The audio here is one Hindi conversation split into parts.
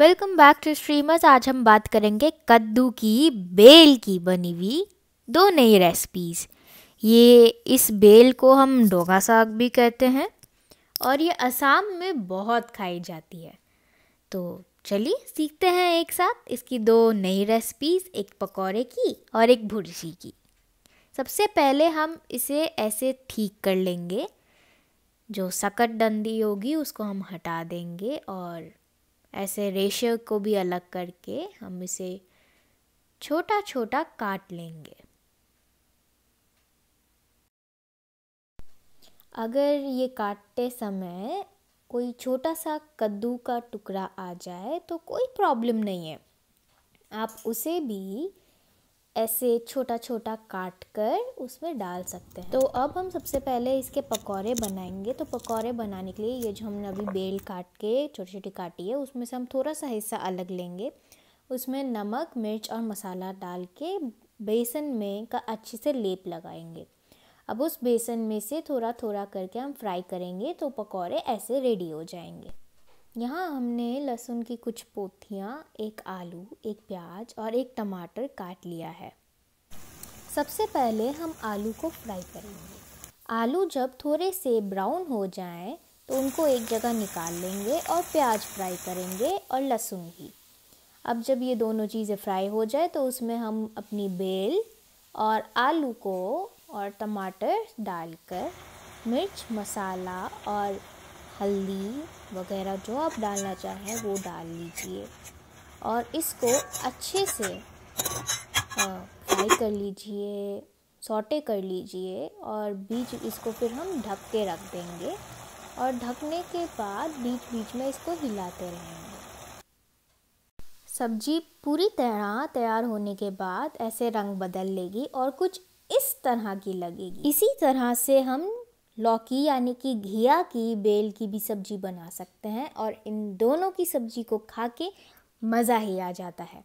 वेलकम बैक टू स्ट्रीमर्स आज हम बात करेंगे कद्दू की बेल की बनी हुई दो नई रेसिपीज़ ये इस बेल को हम डोगा साग भी कहते हैं और ये असम में बहुत खाई जाती है तो चलिए सीखते हैं एक साथ इसकी दो नई रेसिपीज़ एक पकौड़े की और एक भुर्जी की सबसे पहले हम इसे ऐसे ठीक कर लेंगे जो सकट डंडी होगी उसको हम हटा देंगे और ऐसे रेशे को भी अलग करके हम इसे छोटा छोटा काट लेंगे अगर ये काटते समय कोई छोटा सा कद्दू का टुकड़ा आ जाए तो कोई प्रॉब्लम नहीं है आप उसे भी ऐसे छोटा छोटा काट कर उसमें डाल सकते हैं तो अब हम सबसे पहले इसके पकौड़े बनाएंगे तो पकौड़े बनाने के लिए ये जो हमने अभी बेल काट के छोटी छोटी काटी है उसमें से हम थोड़ा सा हिस्सा अलग लेंगे उसमें नमक मिर्च और मसाला डाल के बेसन में का अच्छे से लेप लगाएंगे अब उस बेसन में से थोड़ा थोड़ा करके हम फ्राई करेंगे तो पकौड़े ऐसे रेडी हो जाएंगे यहाँ हमने लहसुन की कुछ पोथियाँ एक आलू एक प्याज और एक टमाटर काट लिया है सबसे पहले हम आलू को फ्राई करेंगे आलू जब थोड़े से ब्राउन हो जाएं तो उनको एक जगह निकाल लेंगे और प्याज फ्राई करेंगे और लहसुन भी अब जब ये दोनों चीज़ें फ्राई हो जाए तो उसमें हम अपनी बेल और आलू को और टमाटर डालकर मिर्च मसाला और हल्दी वगैरह जो आप डालना चाहें वो डाल लीजिए और इसको अच्छे से फ्राई कर लीजिए सोटे कर लीजिए और बीच इसको फिर हम ढक के रख देंगे और ढकने के बाद बीच बीच में इसको हिलाते रहेंगे सब्जी पूरी तरह तैयार होने के बाद ऐसे रंग बदल लेगी और कुछ इस तरह की लगेगी इसी तरह से हम लौकी यानी कि घिया की बेल की भी सब्जी बना सकते हैं और इन दोनों की सब्जी को खा के मज़ा ही आ जाता है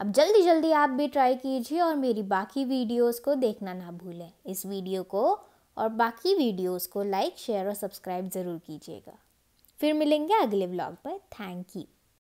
अब जल्दी जल्दी आप भी ट्राई कीजिए और मेरी बाकी वीडियोस को देखना ना भूलें इस वीडियो को और बाकी वीडियोस को लाइक शेयर और सब्सक्राइब ज़रूर कीजिएगा फिर मिलेंगे अगले ब्लॉग पर थैंक यू